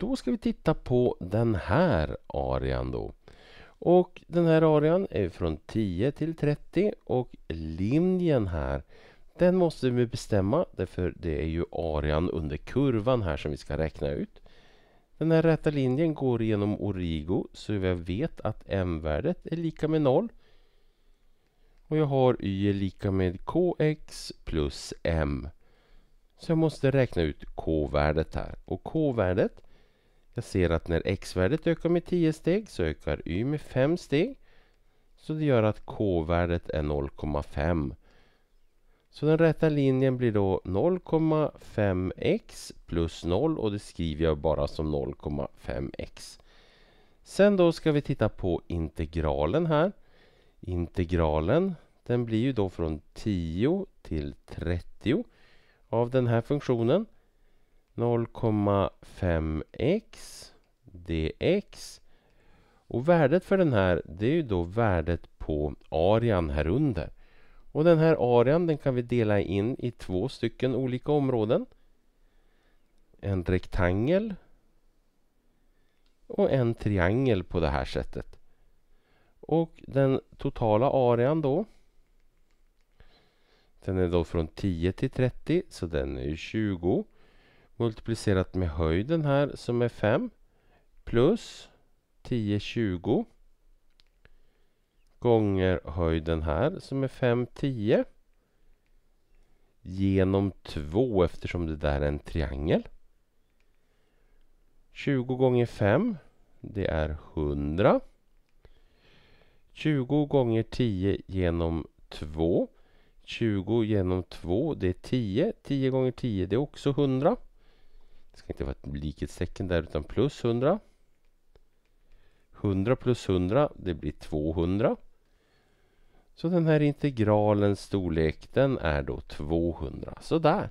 Då ska vi titta på den här arian då. Och den här arian är från 10 till 30 och linjen här den måste vi bestämma därför det är ju arean under kurvan här som vi ska räkna ut. Den här rätta linjen går genom origo så vi vet att m-värdet är lika med 0. Och jag har y är lika med kx plus m. Så jag måste räkna ut k-värdet här. Och k-värdet jag ser att när x-värdet ökar med 10 steg så ökar y med 5 steg. Så det gör att k-värdet är 0,5. Så den rätta linjen blir då 0,5x plus 0 och det skriver jag bara som 0,5x. Sen då ska vi titta på integralen här. Integralen den blir ju då från 10 till 30 av den här funktionen. 0,5x dx. Och värdet för den här, det är ju då värdet på arean här under. Och den här arean den kan vi dela in i två stycken olika områden. En rektangel och en triangel på det här sättet. Och den totala arean då den är då från 10 till 30 så den är 20 multiplicerat med höjden här som är 5 plus 10 20 gånger höjden här som är 5 10 genom 2 eftersom det där är en triangel. 20 gånger 5 det är 100. 20 gånger 10 genom 2. 20 genom 2 det är 10. 10 gånger 10 det är också 100. Det ska inte vara ett likhetstecken där utan plus 100. 100 plus 100 det blir 200. Så den här integralens storlek den är då 200. Sådär!